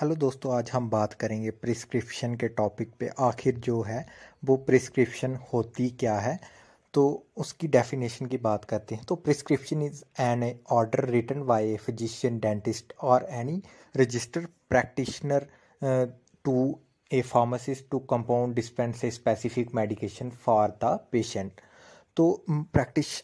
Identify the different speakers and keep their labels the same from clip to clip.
Speaker 1: Hello दोस्तों आज हम बात करेंगे प्रिस्क्रिप्शन के टॉपिक पे आखिर जो है वो प्रिस्क्रिप्शन होती क्या है तो उसकी डेफिनेशन की बात करते हैं तो prescription is an order written by a physician dentist or any register practitioner to a pharmacist to compound dispense a specific medication for the patient तो प्रैक्टिस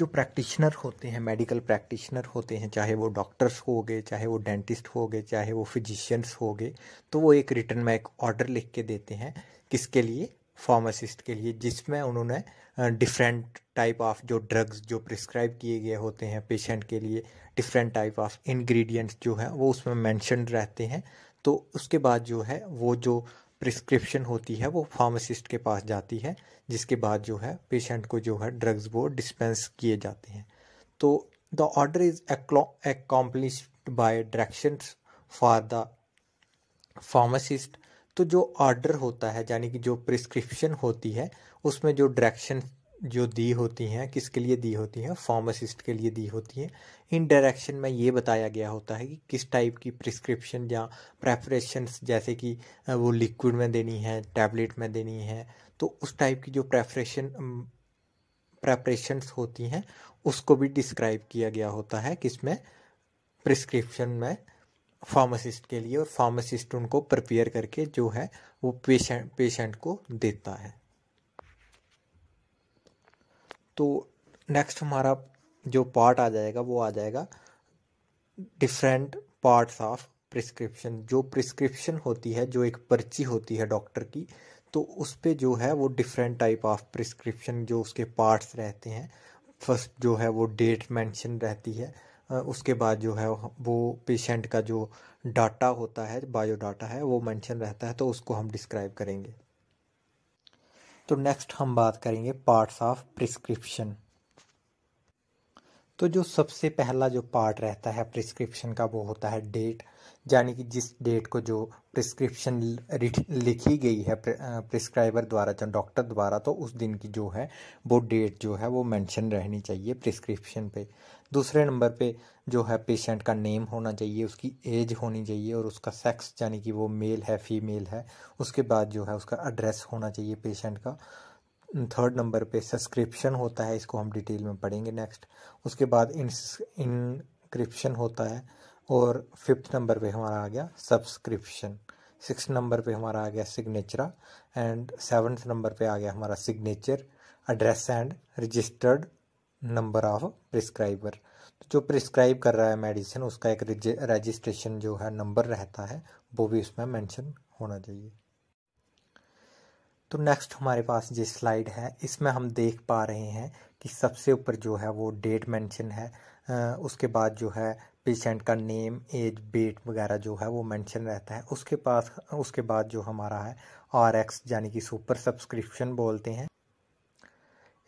Speaker 1: जो प्रैक्टिशनर होते हैं मेडिकल प्रैक्टिशनर होते हैं चाहे वो डॉक्टर्स हो गए चाहे वो डेंटिस्ट हो गए चाहे वो फिजिशियंस हो गए तो वो एक रिटर्न में एक ऑर्डर लिख के देते हैं किसके लिए फार्मासिस्ट के लिए जिसमें उन्होंने डिफरेंट टाइप ऑफ जो ड्रग्स जो प्रिस्क्राइब किए गए होते हैं पेशेंट के लिए डिफरेंट टाइप ऑफ इंग्रेडिएंट्स जो है वो उसमें मेंशन रहते हैं तो उसके बाद जो है वो जो प्रिस्क्रिप्शन होती है वो फार्मासिस्ट के पास जाती है जिसके बाद जो है पेशेंट को जो है ड्रग्स वो डिस्पेंस किए जाते हैं तो the order is accomplished by direction for the pharmacist तो जो ऑर्डर होता है यानी कि जो प्रिस्क्रिप्शन होती है उसमें जो डायरेक्शन जो दी होती हैं किसके लिए दी होती हैं फार्मासिस्ट के लिए दी होती हैं इन डायरेक्शन में ये बताया गया होता है कि किस टाइप की प्रिस्क्रिप्शन या प्रेफरेशंस जैसे कि वो लिक्विड में देनी है टैबलेट में देनी है तो उस टाइप की जो प्रेफरेशन प्रेपरेशंस होती हैं उसको भी डिस्क्राइब किया गया होता है किसमें प्रिस्क्रिप्शन में फार्मासिस्ट के लिए और फार्मासिस्ट उनको प्रिपेयर करके जो है वो पेशेंट पेशेंट को देता है तो नेक्स्ट हमारा जो पार्ट आ जाएगा वो आ जाएगा डिफरेंट पार्ट्स ऑफ प्रिस्क्रिप्शन जो प्रिस्क्रिप्शन होती है जो एक पर्ची होती है डॉक्टर की तो उस पर जो है वो डिफरेंट टाइप ऑफ प्रिस्क्रिप्शन जो उसके पार्ट्स रहते हैं फर्स्ट जो है वो डेट मेंशन रहती है उसके बाद जो है वो पेशेंट का जो डाटा होता है बायो डाटा है वो मेंशन रहता है तो उसको हम डिस्क्राइब करेंगे तो नेक्स्ट हम बात करेंगे पार्ट्स ऑफ प्रिस्क्रिप्शन तो जो सबसे पहला जो पार्ट रहता है प्रिस्क्रिप्शन का वो होता है डेट यानी कि जिस डेट को जो प्रिस्क्रिप्शन लिखी गई है प्रिस्क्राइबर द्वारा जो डॉक्टर द्वारा तो उस दिन की जो है वो डेट जो है वो मेंशन रहनी चाहिए प्रिस्क्रिप्शन पे दूसरे नंबर पे जो है पेशेंट का नेम होना चाहिए उसकी एज होनी चाहिए और उसका सेक्स यानी कि वो मेल है फीमेल है उसके बाद जो है उसका एड्रेस होना चाहिए पेशेंट का थर्ड नंबर पे सब्सक्रिप्शन होता है इसको हम डिटेल में पढ़ेंगे नेक्स्ट उसके बाद इन इनक्रिप्शन होता है और फिफ्थ नंबर पे हमारा आ गया सब्सक्रिप्शन सिक्स नंबर पे हमारा आ गया सिग्नेचरा एंड सेवन्थ नंबर पे आ गया हमारा signature address and registered number of prescriber तो जो प्रिस्क्राइब कर रहा है मेडिसिन उसका एक रजिस्ट्रेशन जो है नंबर रहता है वो भी उसमें मेंशन होना चाहिए तो नेक्स्ट हमारे पास जो स्लाइड है इसमें हम देख पा रहे हैं कि सबसे ऊपर जो है वो डेट मेंशन है उसके बाद जो है पेशेंट का नेम एज वेट वगैरह जो है वो मेंशन रहता है उसके पास उसके बाद जो हमारा है आर एक्स यानी कि सुपर सब्सक्रिप्शन बोलते हैं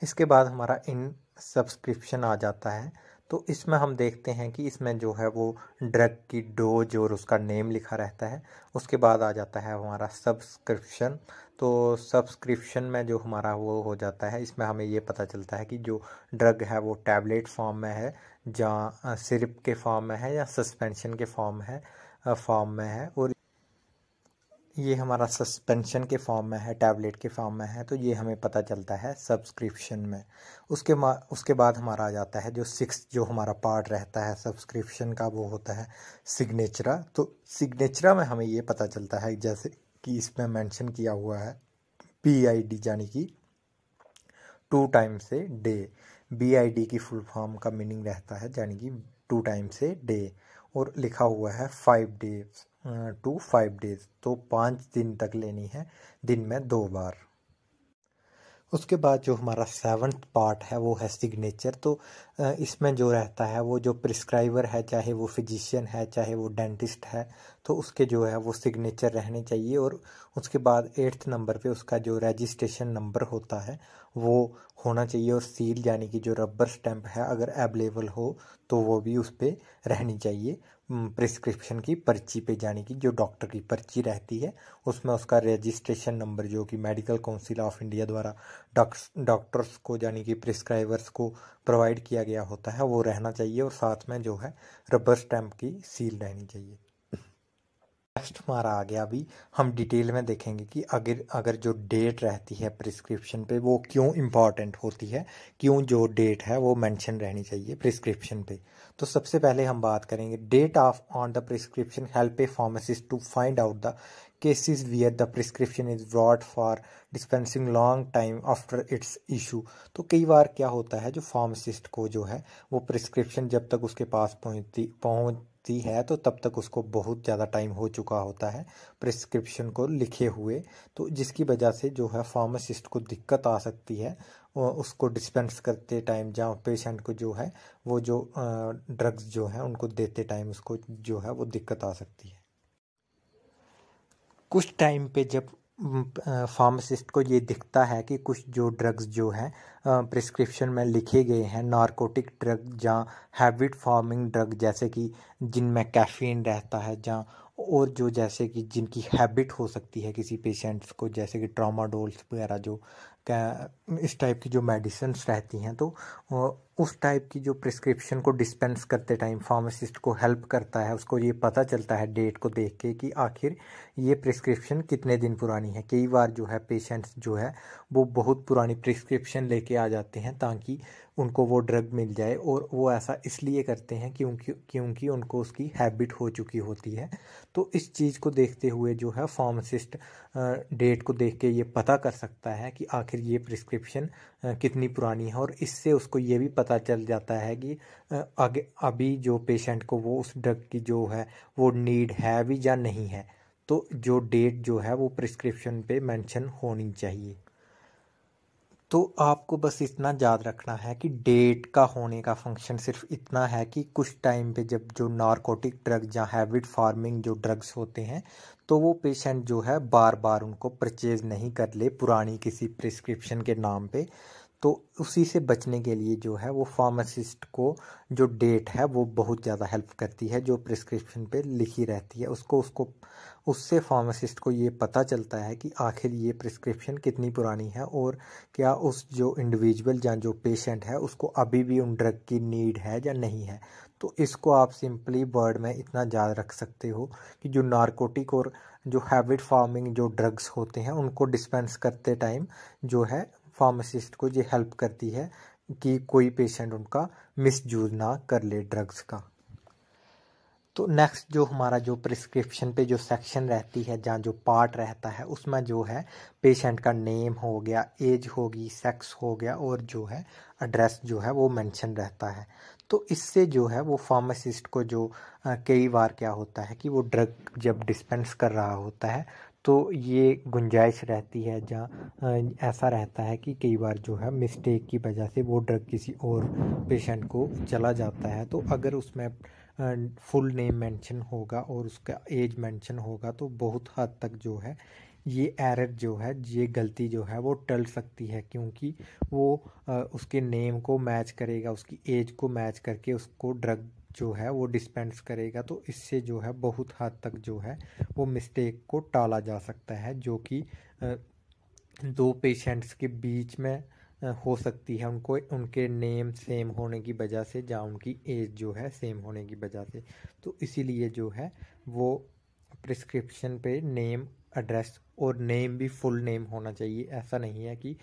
Speaker 1: इसके बाद हमारा इन सब्सक्रिप्शन आ जाता है तो इसमें हम देखते हैं कि इसमें जो है वो ड्रग की डोज और उसका नेम लिखा रहता है उसके बाद आ जाता है हमारा सब्सक्रिप्शन तो सब्सक्रिप्शन में जो हमारा वो हो जाता है इसमें हमें ये पता चलता है कि जो ड्रग है वो टैबलेट फॉर्म में है या सिरप के फॉर्म में है या सस्पेंशन के फॉर्म है फॉर्म में है और ये हमारा सस्पेंशन के फॉर्म में है टैबलेट के फॉर्म में है तो ये हमें पता चलता है सब्सक्रिप्शन में उसके उसके बाद हमारा आ जाता है जो सिक्स जो हमारा पार्ट रहता है सब्सक्रिप्शन का वो होता है सिग्नेचरा तो सिग्नेचरा में हमें ये पता चलता है जैसे कि इसमें मेंशन किया हुआ है पी आई डी यानी कि टू टाइम से डे बी आई डी की फुल फॉर्म का मीनिंग रहता है यानी कि टू टाइम से डे और लिखा हुआ है five days to five days तो पाँच दिन तक लेनी है दिन में दो बार उसके बाद जो हमारा सेवन्थ पार्ट है वो है सिग्नेचर तो इसमें जो रहता है वो जो प्रिस्क्राइबर है चाहे वो फिजिशियन है चाहे वो डेंटिस्ट है तो उसके जो है वो सिग्नेचर रहने चाहिए और उसके बाद एट्थ नंबर पे उसका जो रजिस्ट्रेशन नंबर होता है वो होना चाहिए और सील यानी कि जो रबर स्टैम्प है अगर अवेलेबल हो तो वो भी उस पर रहनी चाहिए प्रिस्क्रिप्शन की पर्ची पे जाने की जो डॉक्टर की पर्ची रहती है उसमें उसका रजिस्ट्रेशन नंबर जो कि मेडिकल काउंसिल ऑफ इंडिया द्वारा डॉक्टर्स को यानी कि प्रिस्क्राइबर्स को प्रोवाइड किया गया होता है वो रहना चाहिए और साथ में जो है रबर स्टैम्प की सील रहनी चाहिए टेस्ट हमारा आ गया अभी हम डिटेल में देखेंगे कि अगर अगर जो डेट रहती है प्रिस्क्रिप्शन पे वो क्यों इम्पॉर्टेंट होती है क्यों जो डेट है वो मेंशन रहनी चाहिए प्रिस्क्रिप्शन पे तो सबसे पहले हम बात करेंगे date of on the prescription help a pharmacist to find out the cases where the prescription is brought for dispensing long time after it's issue तो कई बार क्या होता है जो फार्मासिस्ट को जो है वो प्रिस्क्रिप्शन जब तक उसके पास पहुँचती पहुँच सकती है तो तब तक उसको बहुत ज़्यादा टाइम हो चुका होता है प्रिस्क्रिप्शन को लिखे हुए तो जिसकी वजह से जो है फार्मासिस्ट को दिक्कत आ सकती है उसको डिस्पेंस करते टाइम जहाँ पेशेंट को जो है वो जो ड्रग्स जो है उनको देते टाइम उसको जो है वो दिक्कत आ सकती है कुछ टाइम पे जब फार्मासिस्ट को ये दिखता है कि कुछ जो ड्रग्स जो हैं प्रिस्क्रिप्शन में लिखे गए हैं नारकोटिक ड्रग या हैबिट फॉर्मिंग ड्रग जैसे कि जिनमें कैफीन रहता है या और जो जैसे कि जिनकी हैबिट हो सकती है किसी पेशेंट्स को जैसे कि ट्रामाडोल्स वगैरह जो इस टाइप की जो मेडिसन्स रहती हैं तो उस टाइप की जो प्रिस्क्रिप्शन को डिस्पेंस करते टाइम फार्मासिस्ट को हेल्प करता है उसको ये पता चलता है डेट को देख के कि आखिर ये प्रिस्क्रिप्शन कितने दिन पुरानी है कई बार जो है पेशेंट्स जो है वो बहुत पुरानी प्रिस्क्रिप्शन लेके आ जाते हैं ताकि उनको वो ड्रग मिल जाए और वो ऐसा इसलिए करते हैं क्योंकि क्योंकि उनको उसकी हैबिट हो चुकी होती है तो इस चीज़ को देखते हुए जो है फार्मासिस्ट डेट को देख के ये पता कर सकता है कि आखिर ये प्रिस्क्रिप्शन कितनी पुरानी है और इससे उसको ये भी पता चल जाता है कि आगे अभी जो पेशेंट को वो उस ड्रग की जो है वो नीड है भी या नहीं है तो जो डेट जो है वो प्रिस्क्रिप्शन पे मेंशन होनी चाहिए तो आपको बस इतना याद रखना है कि डेट का होने का फंक्शन सिर्फ इतना है कि कुछ टाइम पे जब जो नारकोटिक ड्रग या हैबिट फार्मिंग जो ड्रग्स होते हैं तो वो पेशेंट जो है बार बार उनको परचेज़ नहीं कर ले पुरानी किसी प्रिस्क्रिप्शन के नाम पे तो उसी से बचने के लिए जो है वो फार्मासिस्ट को जो डेट है वो बहुत ज़्यादा हेल्प करती है जो प्रिस्क्रिप्शन पे लिखी रहती है उसको उसको उससे फार्मासिस्ट को ये पता चलता है कि आखिर ये प्रिस्क्रिप्शन कितनी पुरानी है और क्या उस जो इंडिविजुअल या जो पेशेंट है उसको अभी भी उन ड्रग की नीड है या नहीं है तो इसको आप सिंपली वर्ड में इतना याद रख सकते हो कि जो नारकोटिक और जो हैबिट फार्मिंग जो ड्रग्स होते हैं उनको डिस्पेंस करते टाइम जो है फार्मासिस्ट को ये हेल्प करती है कि कोई पेशेंट उनका मिस ना कर ले ड्रग्स का तो नेक्स्ट जो हमारा जो प्रिस्क्रिप्शन पे जो सेक्शन रहती है जहाँ जो पार्ट रहता है उसमें जो है पेशेंट का नेम हो गया एज होगी सेक्स हो गया और जो है एड्रेस जो है वो मेंशन रहता है तो इससे जो है वो फार्मासिस्ट को जो कई बार क्या होता है कि वो ड्रग जब डिस्पेंस कर रहा होता है तो ये गुंजाइश रहती है जहाँ ऐसा रहता है कि कई बार जो है मिस्टेक की वजह से वो ड्रग किसी और पेशेंट को चला जाता है तो अगर उसमें फुल नेम मेंशन होगा और उसका एज मेंशन होगा तो बहुत हद तक जो है ये एरर जो है ये गलती जो है वो टल सकती है क्योंकि वो उसके नेम को मैच करेगा उसकी एज को मैच करके उसको ड्रग जो है वो डिस्पेंस करेगा तो इससे जो है बहुत हद तक जो है वो मिस्टेक को टाला जा सकता है जो कि दो पेशेंट्स के बीच में हो सकती है उनको उनके नेम सेम होने की वजह से या उनकी एज जो है सेम होने की वजह से तो इसीलिए जो है वो प्रिस्क्रिप्शन पे नेम एड्रेस और नेम भी फुल नेम होना चाहिए ऐसा नहीं है कि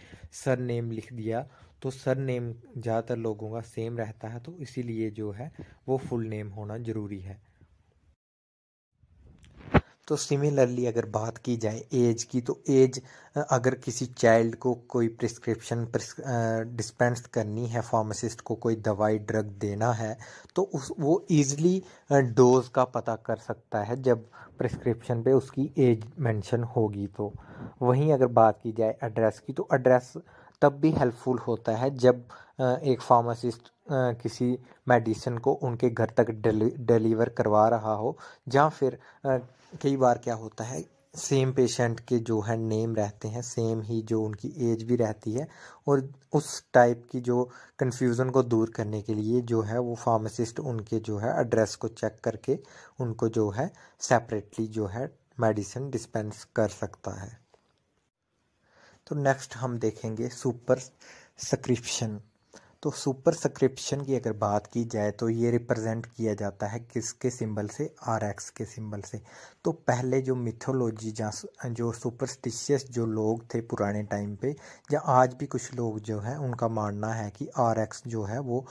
Speaker 1: सर नेम लिख दिया तो सर नेम ज़्यादातर लोगों का सेम रहता है तो इसीलिए जो है वो फुल नेम होना ज़रूरी है तो सिमिलरली अगर बात की जाए एज की तो एज अगर किसी चाइल्ड को कोई प्रिस्क्रिप्शन डिस्पेंस करनी है फार्मासिस्ट को कोई दवाई ड्रग देना है तो उस वो ईज़िली डोज़ का पता कर सकता है जब प्रिस्क्रिप्शन पे उसकी एज मेंशन होगी तो वहीं अगर बात की जाए एड्रेस की तो एड्रेस तब भी हेल्पफुल होता है जब एक फार्मासिस्ट किसी मेडिसिन को उनके घर तक डिलीवर करवा रहा हो या फिर कई बार क्या होता है सेम पेशेंट के जो है नेम रहते हैं सेम ही जो उनकी एज भी रहती है और उस टाइप की जो कन्फ्यूज़न को दूर करने के लिए जो है वो फार्मासिस्ट उनके जो है एड्रेस को चेक करके उनको जो है सेपरेटली जो है मेडिसिन डिस्पेंस कर सकता है तो नेक्स्ट हम देखेंगे सुपर सक्रिप्शन तो सुपर सक्रिप्शन की अगर बात की जाए तो ये रिप्रेजेंट किया जाता है किसके सिंबल से आर एक्स के सिंबल से तो पहले जो मिथोलॉजी जहाँ जो सुपरस्टिशियस जो लोग थे पुराने टाइम पे या आज भी कुछ लोग जो है उनका मानना है कि आर एक्स जो है वो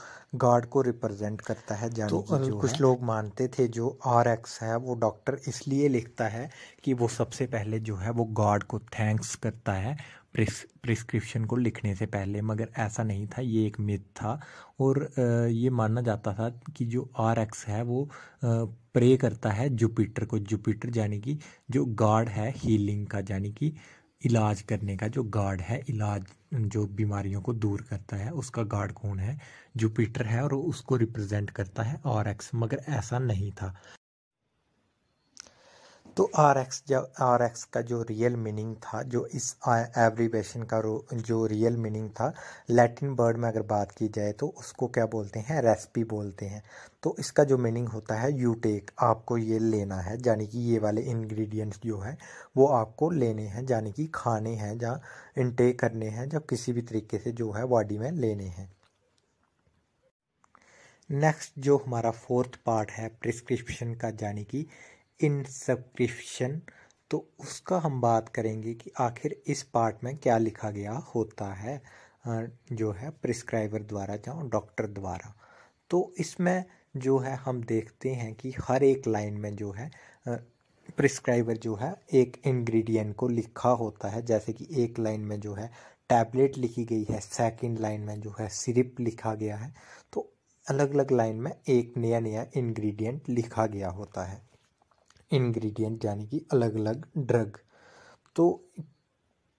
Speaker 1: गॉड को रिप्रेजेंट करता है तो जो कुछ है। लोग मानते थे जो आर एक्स है वो डॉक्टर इसलिए लिखता है कि वो सबसे पहले जो है वो गॉड को थैंक्स करता है प्रिस्क्रिप्शन को लिखने से पहले मगर ऐसा नहीं था ये एक मिथ था और ये माना जाता था कि जो आर एक्स है वो प्रे करता है जुपिटर को जुपिटर यानी कि जो गार्ड है हीलिंग का यानी कि इलाज करने का जो गार्ड है इलाज जो बीमारियों को दूर करता है उसका गार्ड कौन है जुपिटर है और उसको रिप्रेजेंट करता है आर एक्स मगर ऐसा नहीं था तो आर एक्स जब आर एक्स का जो रियल मीनिंग था जो इस एवरीवेशन का जो रियल मीनिंग था लैटिन वर्ड में अगर बात की जाए तो उसको क्या बोलते हैं रेसिपी बोलते हैं तो इसका जो मीनिंग होता है यू टेक आपको ये लेना है यानी कि ये वाले इंग्रेडिएंट्स जो है वो आपको लेने हैं यानी कि खाने हैं या इनटेक करने हैं जब किसी भी तरीके से जो है बॉडी में लेने हैं नेक्स्ट जो हमारा फोर्थ पार्ट है प्रिस्क्रिप्शन का यानी कि इंसक्रिप्शन तो उसका हम बात करेंगे कि आखिर इस पार्ट में क्या लिखा गया होता है जो है प्रिस्क्राइबर द्वारा या डॉक्टर द्वारा तो इसमें जो है हम देखते हैं कि हर एक लाइन में जो है प्रिस्क्राइबर जो है एक इंग्रेडिएंट को लिखा होता है जैसे कि एक लाइन में जो है टैबलेट लिखी गई है सेकंड लाइन में जो है सिरप लिखा गया है तो अलग अलग लाइन में एक नया नया इंग्रेडिएंट लिखा गया होता है इंग्रेडिएंट यानी कि अलग अलग ड्रग तो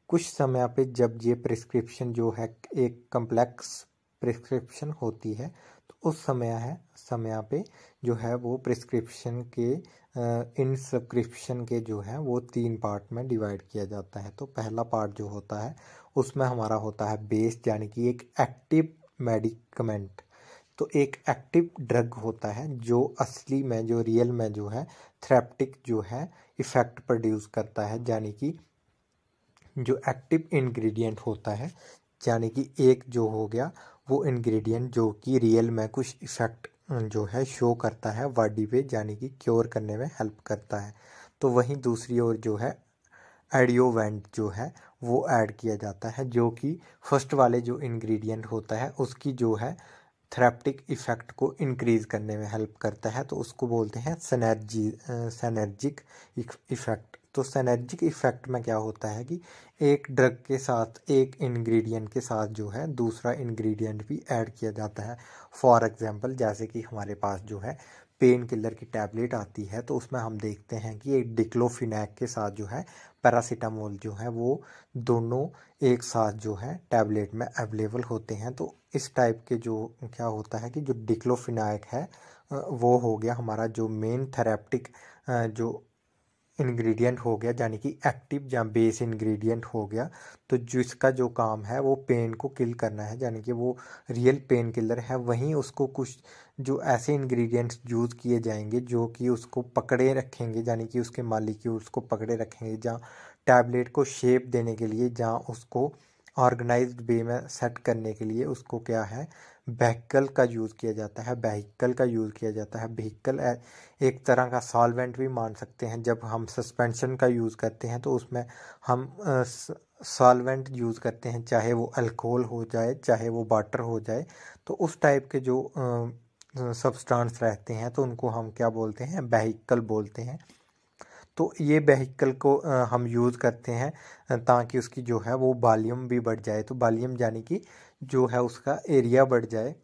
Speaker 1: कुछ समय पे जब ये प्रिस्क्रिप्शन जो है एक कम्प्लेक्स प्रिस्क्रिप्शन होती है तो उस समय है समय पे जो है वो प्रिस्क्रिप्शन के इन सब्सक्रिप्शन के जो है वो तीन पार्ट में डिवाइड किया जाता है तो पहला पार्ट जो होता है उसमें हमारा होता है बेस यानी कि एक एक्टिव मेडिकमेंट तो एक एक्टिव ड्रग होता है जो असली में जो रियल में जो है थ्रेप्टिक जो है इफ़ेक्ट प्रोड्यूस करता है यानी कि जो एक्टिव इंग्रेडिएंट होता है यानी कि एक जो हो गया वो इंग्रेडिएंट जो कि रियल में कुछ इफ़ेक्ट जो है शो करता है बॉडी पे यानी कि क्योर करने में हेल्प करता है तो वहीं दूसरी ओर जो है एडियोवेंट जो है वो ऐड किया जाता है जो कि फर्स्ट वाले जो इंग्रेडिएंट होता है उसकी जो है थेरेप्टिक इफेक्ट को इंक्रीज करने में हेल्प करता है तो उसको बोलते हैं सनर्जी सनर्जिक इफेक्ट तो सनर्जिक इफेक्ट में क्या होता है कि एक ड्रग के साथ एक इंग्रेडिएंट के साथ जो है दूसरा इंग्रेडिएंट भी ऐड किया जाता है फॉर एग्जांपल जैसे कि हमारे पास जो है पेन किलर की टैबलेट आती है तो उसमें हम देखते हैं कि एक डिक्लोफिनैक के साथ जो है पैरासीटामोल जो है वो दोनों एक साथ जो है टैबलेट में अवेलेबल होते हैं तो इस टाइप के जो क्या होता है कि जो डिक्लोफिनैक है वो हो गया हमारा जो मेन थेरेप्टिक जो इंग्रेडिएंट हो गया यानी कि एक्टिव या बेस इंग्रेडिएंट हो गया तो जिसका जो काम है वो पेन को किल करना है यानी कि वो रियल पेन किलर है वहीं उसको कुछ जो ऐसे इंग्रेडिएंट्स यूज़ किए जाएंगे जो कि उसको पकड़े रखेंगे यानी कि उसके मालिक उसको पकड़े रखेंगे जहाँ टैबलेट को शेप देने के लिए जहाँ उसको ऑर्गेनाइज्ड वे में सेट करने के लिए उसको क्या है वहीकल का यूज़ किया जाता है वहीकल का यूज़ किया जाता है वहीकल एक तरह का सॉल्वेंट भी मान सकते हैं जब हम सस्पेंशन का यूज़ करते हैं तो उसमें हम सॉल्वेंट यूज़ करते हैं चाहे वो अल्कोहल हो जाए चाहे वो वाटर हो जाए तो उस टाइप के जो सब्सटेंस रहते हैं तो उनको हम क्या बोलते हैं वहीकल बोलते हैं तो ये वहीकल को हम यूज़ करते हैं ताकि उसकी जो है वो वॉल्यूम भी बढ़ जाए तो वॉल्यूम यानी कि जो है उसका एरिया बढ़ जाए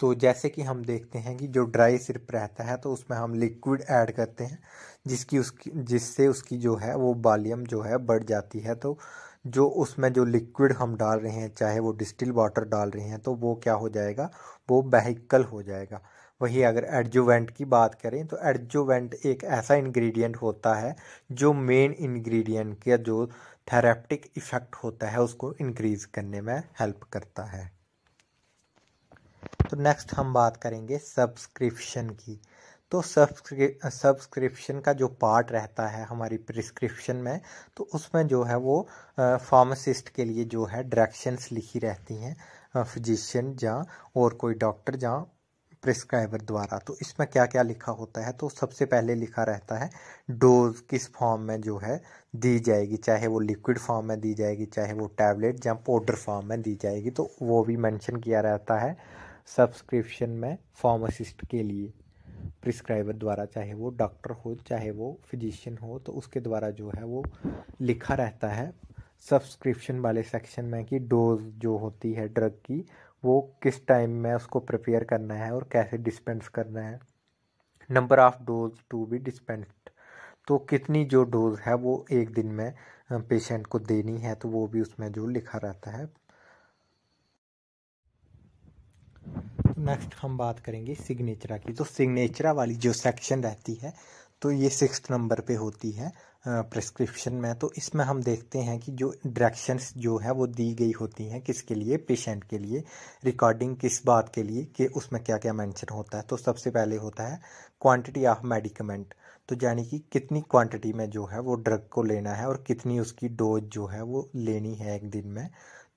Speaker 1: तो जैसे कि हम देखते हैं कि जो ड्राई सिर्फ रहता है तो उसमें हम लिक्विड ऐड करते हैं जिसकी उसकी जिससे उसकी जो है वो बालियम जो है बढ़ जाती है तो जो उसमें जो लिक्विड हम डाल रहे हैं चाहे वो डिस्टिल वाटर डाल रहे हैं तो वो क्या हो जाएगा वो बहिकल हो जाएगा वही अगर एडजुवेंट की बात करें तो एडजुवेंट एक ऐसा इंग्रेडिएंट होता है जो मेन इंग्रेडिएंट के जो थेरेप्टिक इफ़ेक्ट होता है उसको इंक्रीज़ करने में हेल्प करता है तो नेक्स्ट हम बात करेंगे सब्सक्रिप्शन की तो सब्सक्रि सब्सक्रिप्शन का जो पार्ट रहता है हमारी प्रिस्क्रिप्शन में तो उसमें जो है वो फार्मासिस्ट के लिए जो है डायरेक्शंस लिखी रहती हैं फिजिशियन या और कोई डॉक्टर या प्रिस्क्राइबर द्वारा तो इसमें क्या क्या लिखा होता है तो सबसे पहले लिखा रहता है डोज किस फॉर्म में जो है दी जाएगी चाहे वो लिक्विड फॉर्म में दी जाएगी चाहे वो टैबलेट या पाउडर फॉर्म में दी जाएगी तो वो भी मेंशन किया रहता है सब्सक्रिप्शन में फार्मासिस्ट के लिए प्रिस्क्राइबर द्वारा चाहे वो डॉक्टर हो चाहे वो फिजिशियन हो तो उसके द्वारा जो है वो लिखा रहता है सब्सक्रिप्शन वाले सेक्शन में कि डोज जो होती है ड्रग की वो किस टाइम में उसको प्रिपेयर करना है और कैसे डिस्पेंस करना है number of dose to be dispensed तो कितनी जो डोज है वो एक दिन में पेशेंट को देनी है तो वो भी उसमें जो लिखा रहता है नेक्स्ट हम बात करेंगे सिग्नेचरा की तो सिग्नेचरा वाली जो सेक्शन रहती है तो ये सिक्स नंबर पे होती है प्रिस्क्रिप्शन में तो इसमें हम देखते हैं कि जो डायरेक्शंस जो है वो दी गई होती हैं किसके लिए पेशेंट के लिए रिकॉर्डिंग किस बात के लिए कि उसमें क्या क्या मेंशन होता है तो सबसे पहले होता है क्वांटिटी ऑफ मेडिकमेंट तो यानी कि कितनी क्वांटिटी में जो है वो ड्रग को लेना है और कितनी उसकी डोज जो है वो लेनी है एक दिन में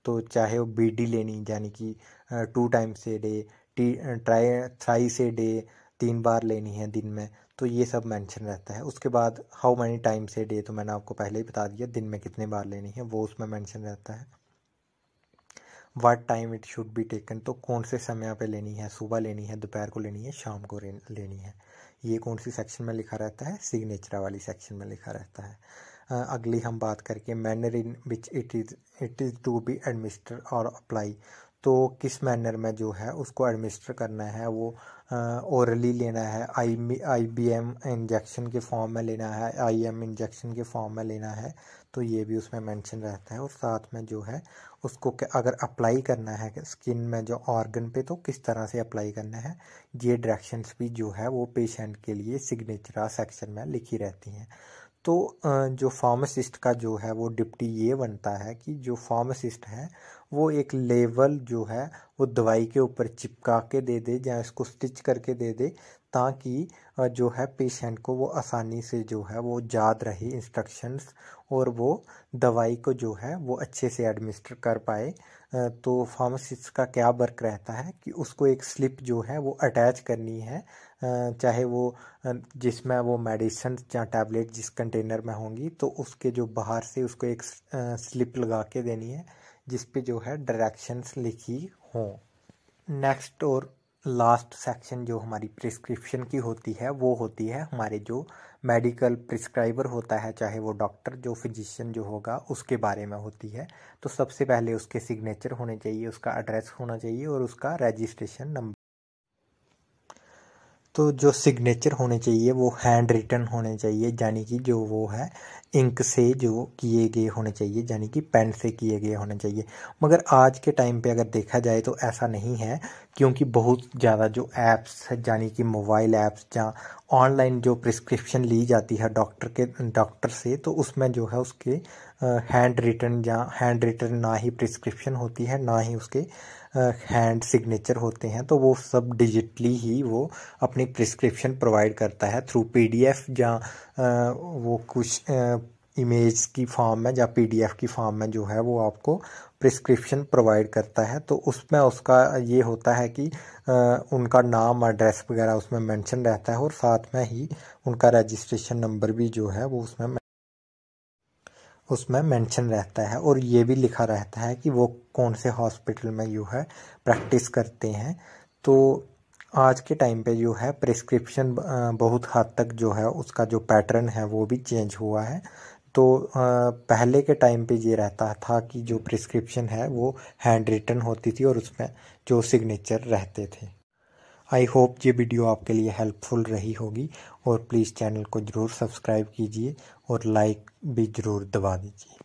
Speaker 1: तो चाहे वो बी लेनी यानी कि two times a day T tri thrice day तीन बार लेनी है दिन में तो ये सब मेंशन रहता है उसके बाद how many times a day तो मैंने आपको पहले ही बता दिया दिन में कितने बार लेनी है वो उसमें मेंशन रहता है what time it should be taken तो कौन से समय पे लेनी है सुबह लेनी है दोपहर को लेनी है शाम को लेनी है ये कौन सी सेक्शन में लिखा रहता है सिग्नेचर वाली सेक्शन में लिखा रहता है अगली हम बात करके manner in which it is it is to be administer or apply तो किस मैनर में जो है उसको एडमिनिस्टर करना है वो ओरली लेना है I I B M injection के फॉर्म में लेना है आई एम इंजेक्शन के फॉर्म में लेना है तो ये भी उसमें मेंशन रहता है और साथ में जो है उसको अगर अप्लाई करना है स्किन में जो ऑर्गन पे तो किस तरह से अप्लाई करना है ये डायरेक्शंस भी जो है वो पेशेंट के लिए सिग्नेचरा सेक्शन में लिखी रहती हैं तो जो फार्मासिस्ट का जो है वो डिप्टी ये बनता है कि जो फार्मासिस्ट है वो एक लेवल जो है वो दवाई के ऊपर चिपका के दे दे या इसको स्टिच करके दे दे ताकि जो है पेशेंट को वो आसानी से जो है वो याद रहे इंस्ट्रक्शंस और वो दवाई को जो है वो अच्छे से एडमिनिस्टर कर पाए तो फार्मासिस्ट का क्या वर्क रहता है कि उसको एक स्लिप जो है वो अटैच करनी है चाहे वो जिसमें वो मेडिसिन या टैबलेट जिस कंटेनर में होंगी तो उसके जो बाहर से उसको एक स्लिप लगा के देनी है जिस पे जो है डायरेक्शंस लिखी हों नेक्स्ट और लास्ट सेक्शन जो हमारी प्रिस्क्रिप्शन की होती है वो होती है हमारे जो मेडिकल प्रिस्क्राइबर होता है चाहे वो डॉक्टर जो फिजिशियन जो होगा उसके बारे में होती है तो सबसे पहले उसके सिग्नेचर होने चाहिए उसका एड्रेस होना चाहिए और उसका रजिस्ट्रेशन नंबर तो जो सिग्नेचर होने चाहिए वो हैंड रिटन होने चाहिए यानी कि जो वो है इंक से जो किए गए होने चाहिए यानी कि पेन से किए गए होने चाहिए मगर आज के टाइम पे अगर देखा जाए तो ऐसा नहीं है क्योंकि बहुत ज़्यादा जो ऐप्स यानी कि मोबाइल ऐप्स या ऑनलाइन जो प्रिस्क्रिप्शन ली जाती है डॉक्टर के डॉक्टर से तो उसमें जो है उसके हैंड रिटर्न या हैंड रिटर्न ना ही प्रिस्क्रिप्शन होती है ना ही उसके हैंड सिग्नेचर होते हैं तो वो सब डिजिटली ही वो अपनी प्रिस्क्रिप्शन प्रोवाइड करता है थ्रू पीडीएफ जहाँ वो कुछ इमेज की फॉर्म में या पीडीएफ की फॉर्म में जो है वो आपको प्रिस्क्रिप्शन प्रोवाइड करता है तो उसमें उसका ये होता है कि उनका नाम एड्रेस वगैरह उसमें मेंशन रहता है और साथ में ही उनका रजिस्ट्रेशन नंबर भी जो है वो उसमें उसमें मेंशन रहता है और ये भी लिखा रहता है कि वो कौन से हॉस्पिटल में जो है प्रैक्टिस करते हैं तो आज के टाइम पे जो है प्रिस्क्रिप्शन बहुत हद तक जो है उसका जो पैटर्न है वो भी चेंज हुआ है तो पहले के टाइम पे ये रहता था कि जो प्रिस्क्रिप्शन है वो हैंड रिटर्न होती थी और उसमें जो सिग्नेचर रहते थे आई होप ये वीडियो आपके लिए हेल्पफुल रही होगी और प्लीज़ चैनल को ज़रूर सब्सक्राइब कीजिए और लाइक भी ज़रूर दबा दीजिए